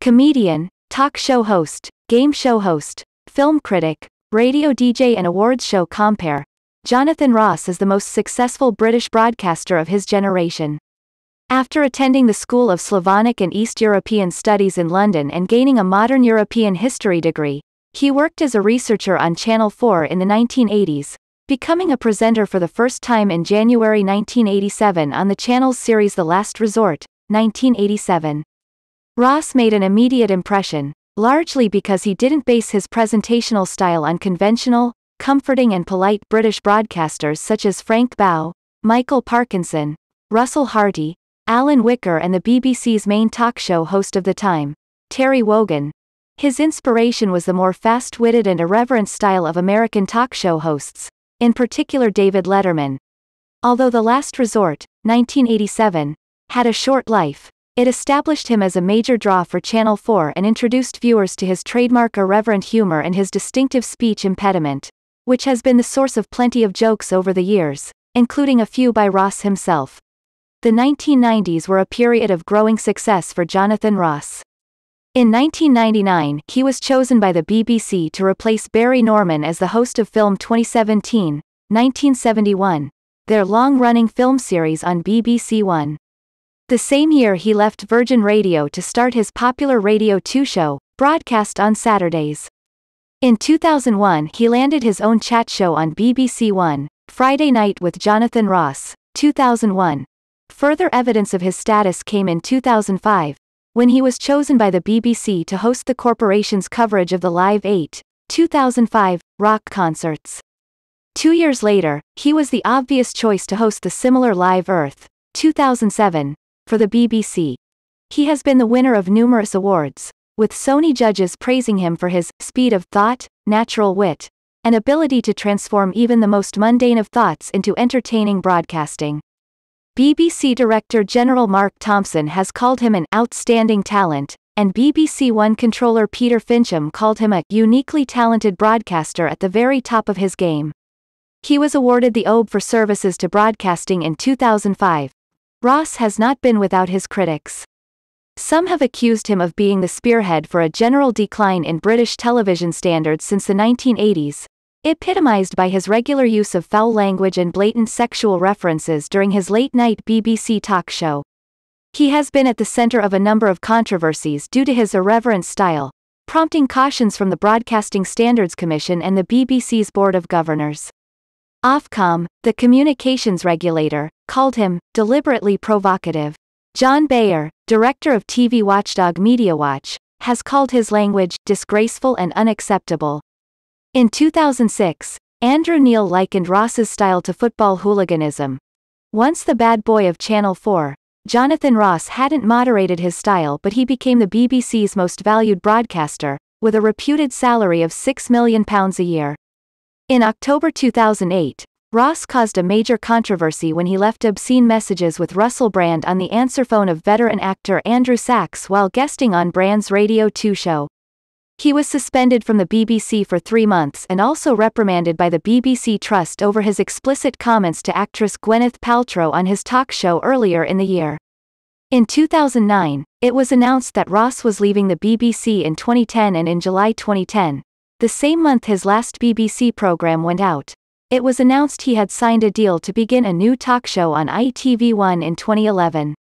comedian, talk show host, game show host, film critic, radio DJ, and awards show compere. Jonathan Ross is the most successful British broadcaster of his generation. After attending the School of Slavonic and East European Studies in London and gaining a modern European history degree, he worked as a researcher on Channel 4 in the 1980s, becoming a presenter for the first time in January 1987 on the channel's series The Last Resort, 1987. Ross made an immediate impression, largely because he didn't base his presentational style on conventional, comforting and polite British broadcasters such as Frank Bow, Michael Parkinson, Russell Hardy, Alan Wicker and the BBC's main talk show host of the time, Terry Wogan. His inspiration was the more fast-witted and irreverent style of American talk show hosts, in particular David Letterman. Although The Last Resort, 1987, had a short life, it established him as a major draw for Channel 4 and introduced viewers to his trademark irreverent humor and his distinctive speech impediment, which has been the source of plenty of jokes over the years, including a few by Ross himself. The 1990s were a period of growing success for Jonathan Ross. In 1999, he was chosen by the BBC to replace Barry Norman as the host of film 2017, 1971, their long-running film series on BBC One. The same year he left Virgin Radio to start his popular Radio 2 show, broadcast on Saturdays. In 2001 he landed his own chat show on BBC One, Friday Night with Jonathan Ross, 2001. Further evidence of his status came in 2005, when he was chosen by the BBC to host the corporation's coverage of the Live 8, 2005, rock concerts. Two years later, he was the obvious choice to host the similar Live Earth, 2007, for the BBC. He has been the winner of numerous awards, with Sony judges praising him for his speed of thought, natural wit, and ability to transform even the most mundane of thoughts into entertaining broadcasting. BBC Director General Mark Thompson has called him an outstanding talent, and BBC One controller Peter Fincham called him a uniquely talented broadcaster at the very top of his game. He was awarded the Obe for services to broadcasting in 2005, Ross has not been without his critics. Some have accused him of being the spearhead for a general decline in British television standards since the 1980s, epitomized by his regular use of foul language and blatant sexual references during his late night BBC talk show. He has been at the center of a number of controversies due to his irreverent style, prompting cautions from the Broadcasting Standards Commission and the BBC's Board of Governors. Ofcom, the communications regulator, called him deliberately provocative. John Bayer, director of TV watchdog MediaWatch, has called his language disgraceful and unacceptable. In 2006, Andrew Neil likened Ross's style to football hooliganism. Once the bad boy of Channel 4, Jonathan Ross hadn't moderated his style but he became the BBC's most valued broadcaster, with a reputed salary of £6 million a year. In October 2008, Ross caused a major controversy when he left obscene messages with Russell Brand on the answer phone of veteran actor Andrew Sachs while guesting on Brand's Radio 2 show. He was suspended from the BBC for three months and also reprimanded by the BBC Trust over his explicit comments to actress Gwyneth Paltrow on his talk show earlier in the year. In 2009, it was announced that Ross was leaving the BBC in 2010 and in July 2010, the same month his last BBC program went out. It was announced he had signed a deal to begin a new talk show on ITV1 in 2011.